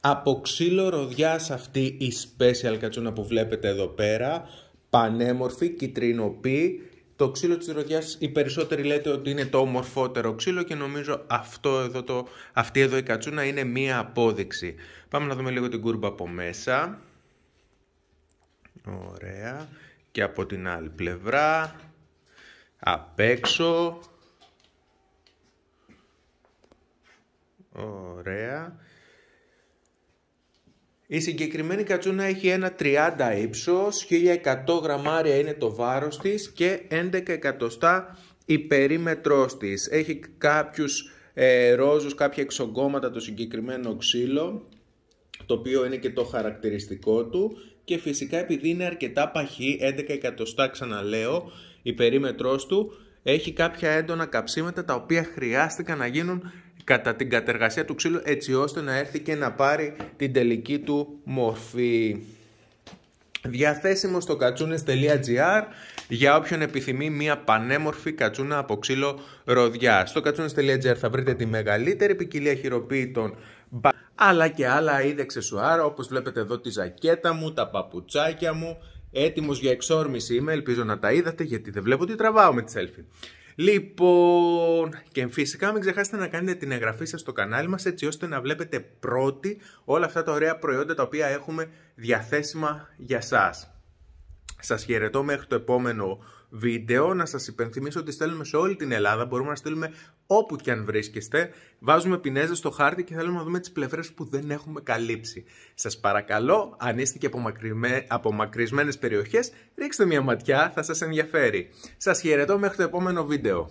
από ξύλο ροδιάς αυτή η special κατσούνα που βλέπετε εδώ πέρα, πανέμορφη, κυτρινοπή. Το ξύλο της ροδιάς οι περισσότεροι λέτε ότι είναι το ομορφότερο ξύλο και νομίζω αυτό εδώ το, αυτή εδώ η κατσούνα είναι μία απόδειξη. Πάμε να δούμε λίγο την κούρμπα από μέσα. Ωραία. Και από την άλλη πλευρά. Απ' έξω. Ωραία. Η συγκεκριμένη κατσούνα έχει ένα 30 ύψος, 1100 γραμμάρια είναι το βάρος της και 11 εκατοστά η περίμετρός της. Έχει κάποιους ε, ρόζους, κάποια εξογκώματα το συγκεκριμένο ξύλο, το οποίο είναι και το χαρακτηριστικό του και φυσικά επειδή είναι αρκετά παχύ, 11 εκατοστά ξαναλέω, η περίμετρός του έχει κάποια έντονα καψίματα τα οποία χρειάστηκαν να γίνουν κατά την κατεργασία του ξύλου έτσι ώστε να έρθει και να πάρει την τελική του μορφή. Διαθέσιμο στο κατσούνες.gr για όποιον επιθυμεί μια πανέμορφη κατσούνα από ξύλο ροδιά. Στο κατσούνες.gr θα βρείτε τη μεγαλύτερη ποικιλία χειροποίητων αλλά και άλλα είδε εξεσουάρ, όπως βλέπετε εδώ τη ζακέτα μου, τα παπουτσάκια μου, έτοιμος για εξόρμηση είμαι, ελπίζω να τα είδατε γιατί δεν βλέπω τι τραβάω με τη selfie. Λοιπόν, και φυσικά μην ξεχάσετε να κάνετε την εγγραφή σας στο κανάλι μας έτσι ώστε να βλέπετε πρώτοι όλα αυτά τα ωραία προϊόντα τα οποία έχουμε διαθέσιμα για σας. Σας χαιρετώ μέχρι το επόμενο βίντεο. Να σας υπενθυμίσω ότι στέλνουμε σε όλη την Ελλάδα. Μπορούμε να στείλουμε όπου και αν βρίσκεστε, βάζουμε πινέζε στο χάρτη και θέλουμε να δούμε τις πλευρές που δεν έχουμε καλύψει. Σας παρακαλώ, αν είστε και από μακρισμένες περιοχές, ρίξτε μια ματιά, θα σας ενδιαφέρει. Σας χαιρετώ μέχρι το επόμενο βίντεο.